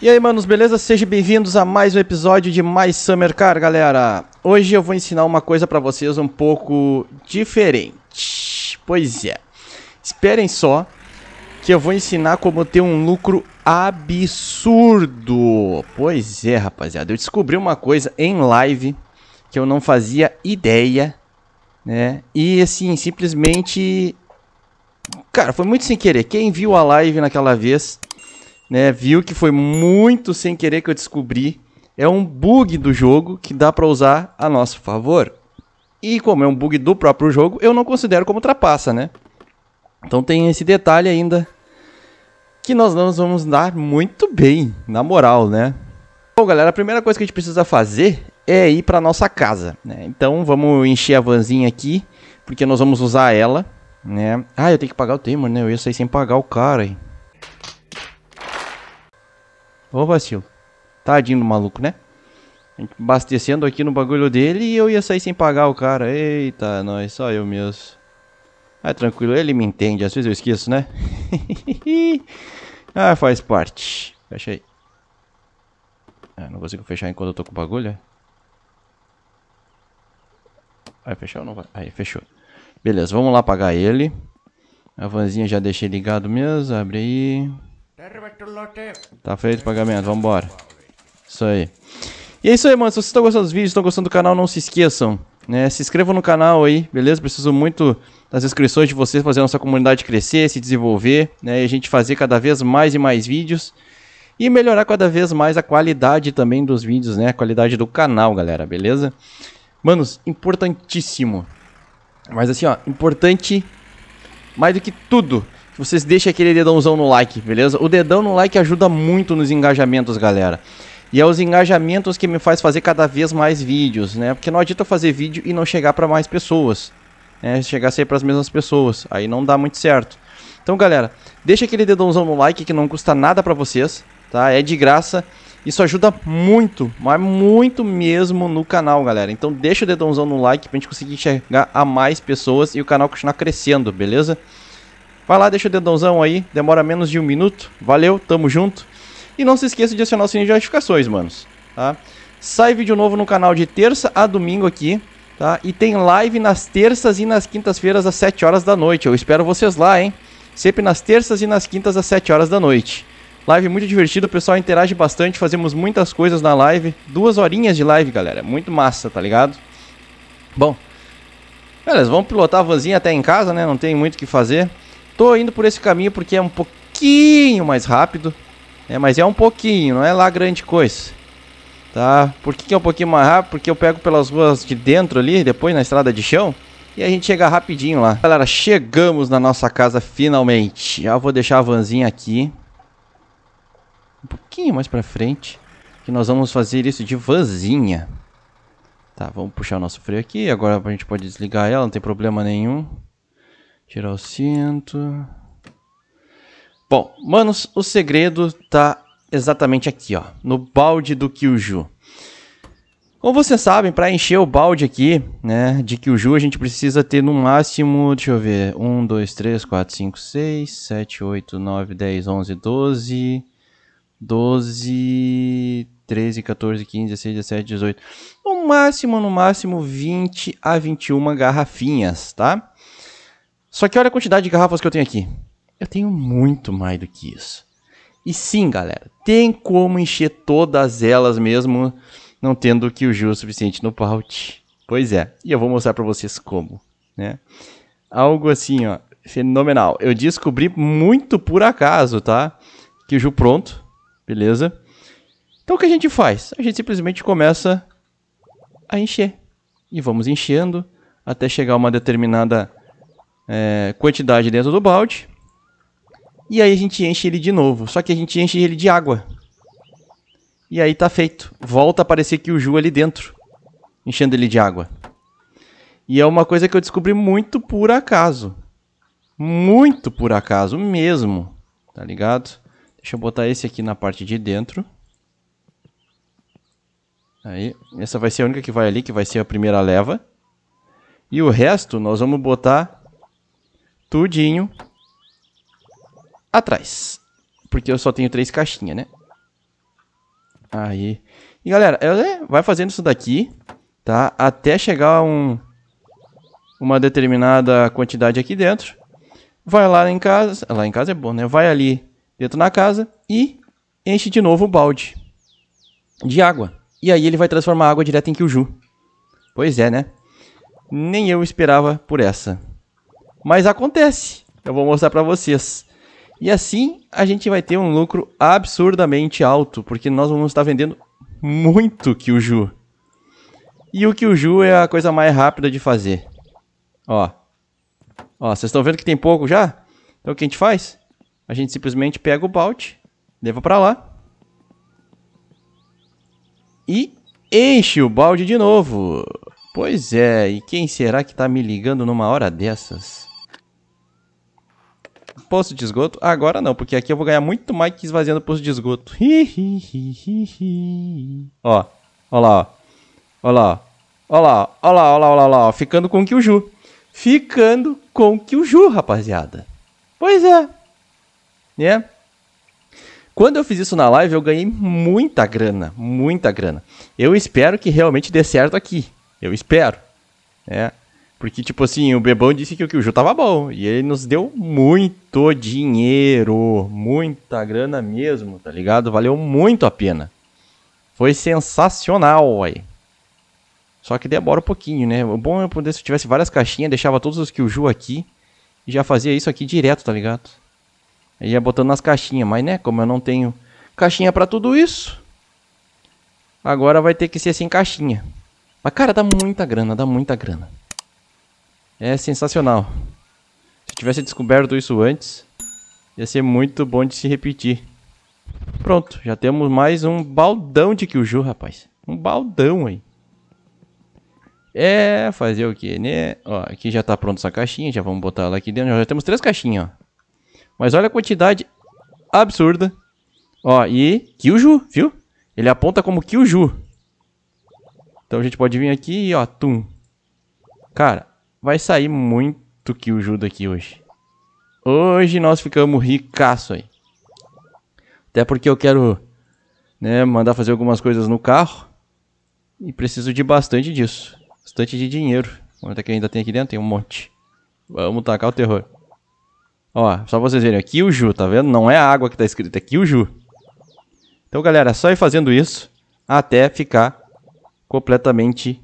E aí, manos, beleza? Sejam bem-vindos a mais um episódio de Mais Summer Car, galera. Hoje eu vou ensinar uma coisa para vocês um pouco diferente. Pois é. Esperem só que eu vou ensinar como ter um lucro absurdo. Pois é, rapaziada. Eu descobri uma coisa em live que eu não fazia ideia, né? E assim, simplesmente Cara, foi muito sem querer. Quem viu a live naquela vez né, viu que foi muito sem querer que eu descobri. É um bug do jogo que dá para usar a nosso favor. E como é um bug do próprio jogo, eu não considero como trapaça, né? Então tem esse detalhe ainda que nós não vamos dar muito bem, na moral, né? Bom, galera, a primeira coisa que a gente precisa fazer é ir para nossa casa, né? Então vamos encher a vanzinha aqui, porque nós vamos usar ela, né? Ah, eu tenho que pagar o Temer, né? Eu ia sair sem pagar o cara, hein? Ô vacilo. Tadinho do maluco, né? Abastecendo aqui no bagulho dele e eu ia sair sem pagar o cara. Eita, nós, só eu mesmo. Ah, tranquilo, ele me entende, às vezes eu esqueço, né? ah, faz parte. Fecha aí. Ah, não consigo fechar enquanto eu tô com bagulho. É? Vai fechar ou não vai? Aí, fechou. Beleza, vamos lá pagar ele. A vanzinha já deixei ligado mesmo, abre aí. Tá feito o pagamento, vambora. Isso aí. E é isso aí, mano. Se vocês estão gostando dos vídeos, estão gostando do canal, não se esqueçam. Né? Se inscrevam no canal aí, beleza? Preciso muito das inscrições de vocês fazer a nossa comunidade crescer, se desenvolver, né? E a gente fazer cada vez mais e mais vídeos. E melhorar cada vez mais a qualidade também dos vídeos, né? A qualidade do canal, galera, beleza? Manos, importantíssimo. Mas assim, ó, importante mais do que tudo vocês deixem aquele dedãozão no like, beleza? O dedão no like ajuda muito nos engajamentos, galera. E é os engajamentos que me faz fazer cada vez mais vídeos, né? Porque não adianta fazer vídeo e não chegar para mais pessoas, né? Chegar sempre para as mesmas pessoas, aí não dá muito certo. Então, galera, deixa aquele dedãozão no like que não custa nada para vocês, tá? É de graça. Isso ajuda muito, mas muito mesmo no canal, galera. Então deixa o dedãozão no like pra gente conseguir chegar a mais pessoas e o canal continuar crescendo, beleza? Vai lá, deixa o dedãozão aí, demora menos de um minuto. Valeu, tamo junto. E não se esqueça de acionar o sininho de notificações, manos. Tá? Sai vídeo novo no canal de terça a domingo aqui. Tá? E tem live nas terças e nas quintas-feiras às 7 horas da noite. Eu espero vocês lá, hein? Sempre nas terças e nas quintas às 7 horas da noite. Live muito divertido, o pessoal interage bastante, fazemos muitas coisas na live. Duas horinhas de live, galera. Muito massa, tá ligado? Bom, Beleza, vamos pilotar a vanzinha até em casa, né? Não tem muito o que fazer. Tô indo por esse caminho porque é um pouquinho mais rápido. é, Mas é um pouquinho, não é lá grande coisa. Tá? Por que, que é um pouquinho mais rápido? Porque eu pego pelas ruas de dentro ali, depois na estrada de chão. E a gente chega rapidinho lá. Galera, chegamos na nossa casa finalmente. Já vou deixar a vanzinha aqui. Um pouquinho mais pra frente. Que nós vamos fazer isso de vanzinha. Tá, vamos puxar o nosso freio aqui. Agora a gente pode desligar ela, não tem problema nenhum. Tirar o cinto. Bom, manos, o segredo tá exatamente aqui, ó. No balde do Kyuju. Como vocês sabem, para encher o balde aqui, né, de Kyuju, a gente precisa ter no máximo, deixa eu ver, 1, 2, 3, 4, 5, 6, 7, 8, 9, 10, 11, 12, 12, 13, 14, 15, 16, 17, 18, no máximo, no máximo 20 a 21 garrafinhas, tá? Só que olha a quantidade de garrafas que eu tenho aqui. Eu tenho muito mais do que isso. E sim, galera, tem como encher todas elas mesmo não tendo que o Gil suficiente no paute. Pois é, e eu vou mostrar para vocês como, né? Algo assim, ó, fenomenal. Eu descobri muito por acaso, tá? Que o Ju pronto, beleza? Então o que a gente faz? A gente simplesmente começa a encher. E vamos enchendo até chegar a uma determinada é, quantidade dentro do balde. E aí a gente enche ele de novo. Só que a gente enche ele de água. E aí tá feito. Volta a aparecer o ju ali dentro. Enchendo ele de água. E é uma coisa que eu descobri muito por acaso. Muito por acaso mesmo. Tá ligado? Deixa eu botar esse aqui na parte de dentro. Aí, essa vai ser a única que vai ali, que vai ser a primeira leva. E o resto nós vamos botar Tudinho. Atrás. Porque eu só tenho três caixinhas, né? Aí. E galera, é, né, vai fazendo isso daqui, tá? Até chegar um, uma determinada quantidade aqui dentro. Vai lá em casa. Lá em casa é bom, né? Vai ali dentro na casa e enche de novo o balde de água. E aí ele vai transformar a água direto em Kyuju. Pois é, né? Nem eu esperava por essa. Mas acontece. Eu vou mostrar para vocês. E assim a gente vai ter um lucro absurdamente alto, porque nós vamos estar vendendo muito Kyuju. E o Kyuju é a coisa mais rápida de fazer. Ó. Ó, vocês estão vendo que tem pouco já? Então o que a gente faz? A gente simplesmente pega o balde, leva para lá. E enche o balde de novo. Pois é, e quem será que está me ligando numa hora dessas? poços de esgoto? Agora não, porque aqui eu vou ganhar muito mais que esvaziando poço de esgoto. Hi, hi, hi, ó, ó lá, ó. Ó lá, ó. lá, ó lá, ó lá, ó lá, ó lá, ó. Ficando com o Ju. Ficando com o Ju, rapaziada. Pois é. Né? Quando eu fiz isso na live, eu ganhei muita grana, muita grana. Eu espero que realmente dê certo aqui. Eu espero. É. Porque, tipo assim, o Bebão disse que o Kyuju tava bom. E ele nos deu muito dinheiro. Muita grana mesmo, tá ligado? Valeu muito a pena. Foi sensacional, aí. Só que demora um pouquinho, né? O bom é poder, se eu tivesse várias caixinhas, deixava todos os Kyuju aqui. E já fazia isso aqui direto, tá ligado? Aí ia botando nas caixinhas. Mas, né, como eu não tenho caixinha para tudo isso. Agora vai ter que ser sem caixinha. Mas, cara, dá muita grana, dá muita grana. É sensacional. Se eu tivesse descoberto isso antes, ia ser muito bom de se repetir. Pronto, já temos mais um baldão de Kyuju, rapaz. Um baldão aí. É, fazer o que, né? Ó, aqui já tá pronta essa caixinha, já vamos botar ela aqui dentro. Já temos três caixinhas, ó. Mas olha a quantidade absurda. Ó, e Kyuju, viu? Ele aponta como Kyuju. Então a gente pode vir aqui e ó, tum. Cara, Vai sair muito que o Judo aqui hoje. Hoje nós ficamos ricaço aí. Até porque eu quero né, mandar fazer algumas coisas no carro. E preciso de bastante disso. Bastante de dinheiro. Quanto é que ainda tem aqui dentro? Tem um monte. Vamos tacar o terror. Ó, só vocês verem. Aqui o Ju, tá vendo? Não é a água que tá escrita, é aqui o Ju. Então, galera, é só ir fazendo isso até ficar completamente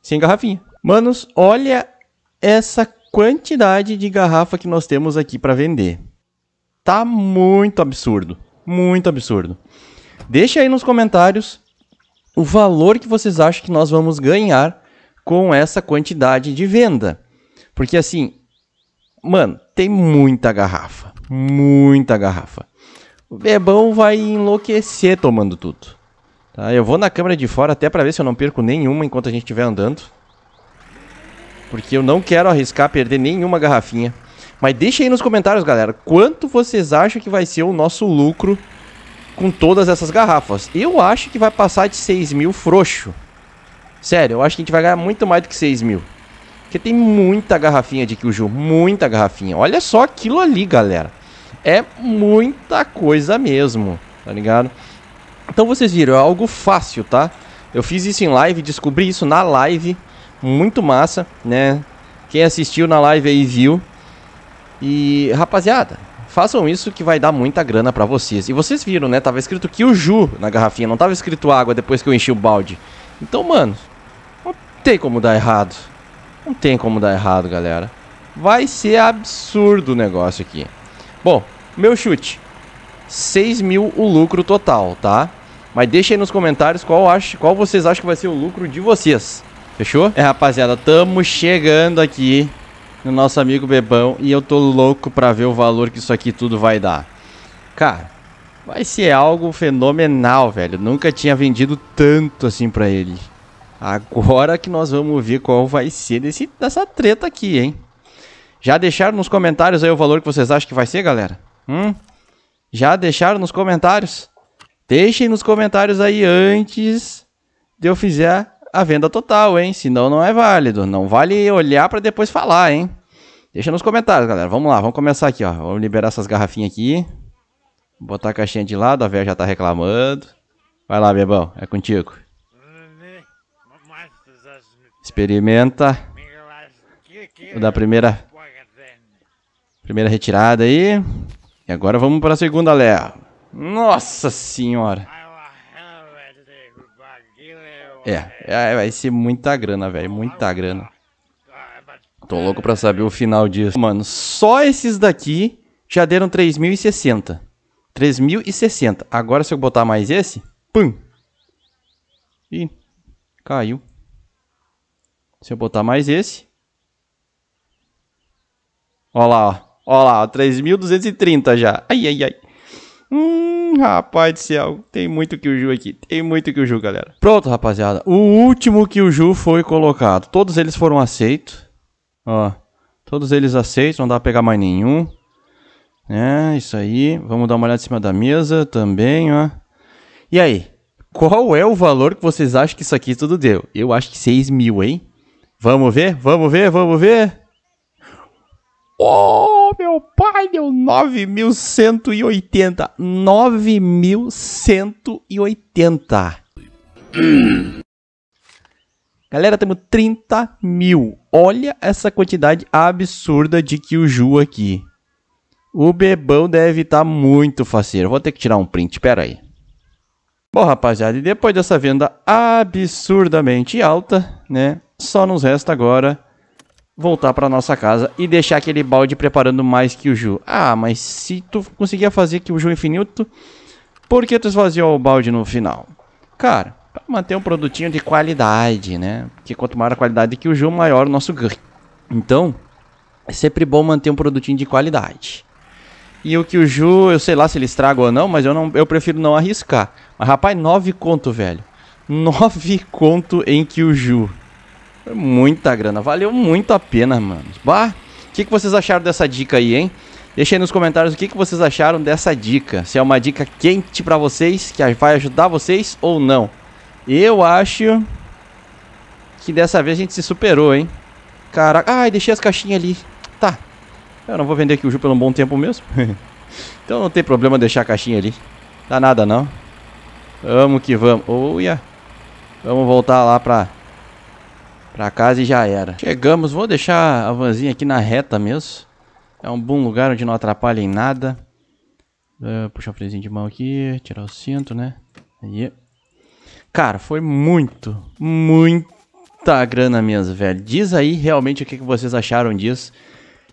sem garrafinha. Manos, olha essa quantidade de garrafa que nós temos aqui para vender. Tá muito absurdo, muito absurdo. Deixa aí nos comentários o valor que vocês acham que nós vamos ganhar com essa quantidade de venda. Porque assim, mano, tem muita garrafa, muita garrafa. O bebão vai enlouquecer tomando tudo. Tá? Eu vou na câmera de fora até para ver se eu não perco nenhuma enquanto a gente estiver andando porque eu não quero arriscar perder nenhuma garrafinha. Mas deixa aí nos comentários, galera, quanto vocês acham que vai ser o nosso lucro com todas essas garrafas? Eu acho que vai passar de 6 mil frouxo. Sério, eu acho que a gente vai ganhar muito mais do que 6 mil. Porque tem muita garrafinha de Kyuju, muita garrafinha. Olha só aquilo ali, galera. É muita coisa mesmo, tá ligado? Então vocês viram, é algo fácil, tá? Eu fiz isso em live, descobri isso na live, muito massa, né? Quem assistiu na live aí viu. E, rapaziada, façam isso que vai dar muita grana para vocês. E vocês viram, né? Tava escrito que o Ju na garrafinha, não tava escrito água depois que eu enchi o balde. Então, mano, não tem como dar errado. Não tem como dar errado, galera. Vai ser absurdo o negócio aqui. Bom, meu chute. 6 mil o lucro total, tá? Mas deixa aí nos comentários qual, acha, qual vocês acham que vai ser o lucro de vocês. Fechou? É, rapaziada, tamo chegando aqui no nosso amigo Bebão e eu tô louco pra ver o valor que isso aqui tudo vai dar. Cara, vai ser algo fenomenal, velho. Nunca tinha vendido tanto assim pra ele. Agora que nós vamos ver qual vai ser desse, dessa treta aqui, hein? Já deixaram nos comentários aí o valor que vocês acham que vai ser, galera? Hum? Já deixaram nos comentários? Deixem nos comentários aí antes de eu fizer a venda total, hein? Senão não é válido. Não vale olhar para depois falar, hein? Deixa nos comentários, galera. Vamos lá, vamos começar aqui, ó. Vamos liberar essas garrafinhas aqui. botar a caixinha de lado, a velha já tá reclamando. Vai lá, bebão, é contigo. Experimenta. Vou dar a primeira, primeira retirada aí. E agora vamos para a segunda leva. Nossa senhora. É, é, é, vai ser muita grana, velho. Muita grana. Tô louco pra saber o final disso. Mano, só esses daqui já deram 3.060. 3.060. Agora se eu botar mais esse... Pum! Ih, caiu. Se eu botar mais esse... Olha lá, ó. Olha lá, ó. 3.230 já. Ai, ai, ai. Hum, rapaz do céu, tem muito que o Ju aqui, tem muito que o Ju, galera. Pronto, rapaziada. O último que o Ju foi colocado. Todos eles foram aceitos. Ó, todos eles aceitos, não dá pra pegar mais nenhum. É, isso aí. Vamos dar uma olhada em cima da mesa também, ó. E aí, qual é o valor que vocês acham que isso aqui tudo deu? Eu acho que 6 mil, hein? Vamos ver, vamos ver, vamos ver. Oh! meu pai, deu 9.180. 9.180. Galera, temos 30 mil. Olha essa quantidade absurda de Kyuju aqui. O bebão deve estar tá muito faceiro. Vou ter que tirar um print, pera aí. Bom, rapaziada, e depois dessa venda absurdamente alta, né? Só nos resta agora voltar para nossa casa e deixar aquele balde preparando mais que o Ju. Ah, mas se tu conseguia fazer que o Ju infinito, por que tu esvaziou o balde no final? Cara, para manter um produtinho de qualidade, né? Porque quanto maior a qualidade que o Ju, maior o nosso ganho. Então, é sempre bom manter um produtinho de qualidade. E o que o Ju, eu sei lá se ele estraga ou não, mas eu, não, eu prefiro não arriscar. Mas rapaz, nove conto, velho. Nove conto em que o Ju é muita grana, valeu muito a pena, mano. Bah, o que, que vocês acharam dessa dica aí, hein? Deixa aí nos comentários o que, que vocês acharam dessa dica. Se é uma dica quente para vocês, que vai ajudar vocês ou não. Eu acho que dessa vez a gente se superou, hein? Caraca, ai, deixei as caixinhas ali. Tá, eu não vou vender aqui o Ju pelo um bom tempo mesmo. então não tem problema deixar a caixinha ali. Dá nada não. Vamos que vamos. yeah. Vamos voltar lá pra pra casa e já era. Chegamos, vou deixar a vanzinha aqui na reta mesmo. É um bom lugar onde não atrapalha em nada. Uh, puxar o frezinho de mão aqui, tirar o cinto, né? Aí. Cara, foi muito, muita grana mesmo, velho. Diz aí realmente o que vocês acharam disso.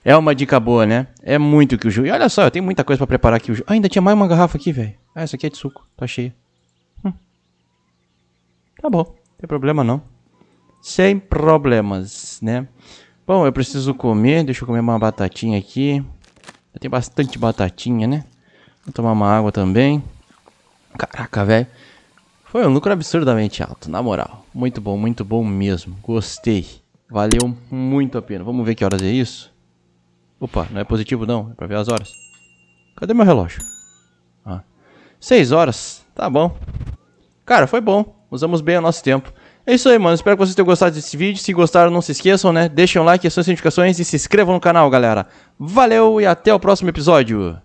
É uma dica boa, né? É muito que o jogo. E olha só, eu tenho muita coisa para preparar aqui. Ah, ainda tinha mais uma garrafa aqui, velho. Ah, essa aqui é de suco. Tá cheia. Hum. Tá bom, não tem problema não sem problemas, né? Bom, eu preciso comer, deixa eu comer uma batatinha aqui. Tem bastante batatinha, né? Vou tomar uma água também. Caraca, velho. Foi um lucro absurdamente alto, na moral. Muito bom, muito bom mesmo. Gostei. Valeu muito a pena. Vamos ver que horas é isso? Opa, não é positivo não, é pra ver as horas. Cadê meu relógio? Ah. Seis horas, tá bom. Cara, foi bom. Usamos bem o nosso tempo. É isso aí, mano. Espero que vocês tenham gostado desse vídeo. Se gostaram, não se esqueçam, né? Deixem um like, as suas notificações e se inscrevam no canal, galera. Valeu e até o próximo episódio.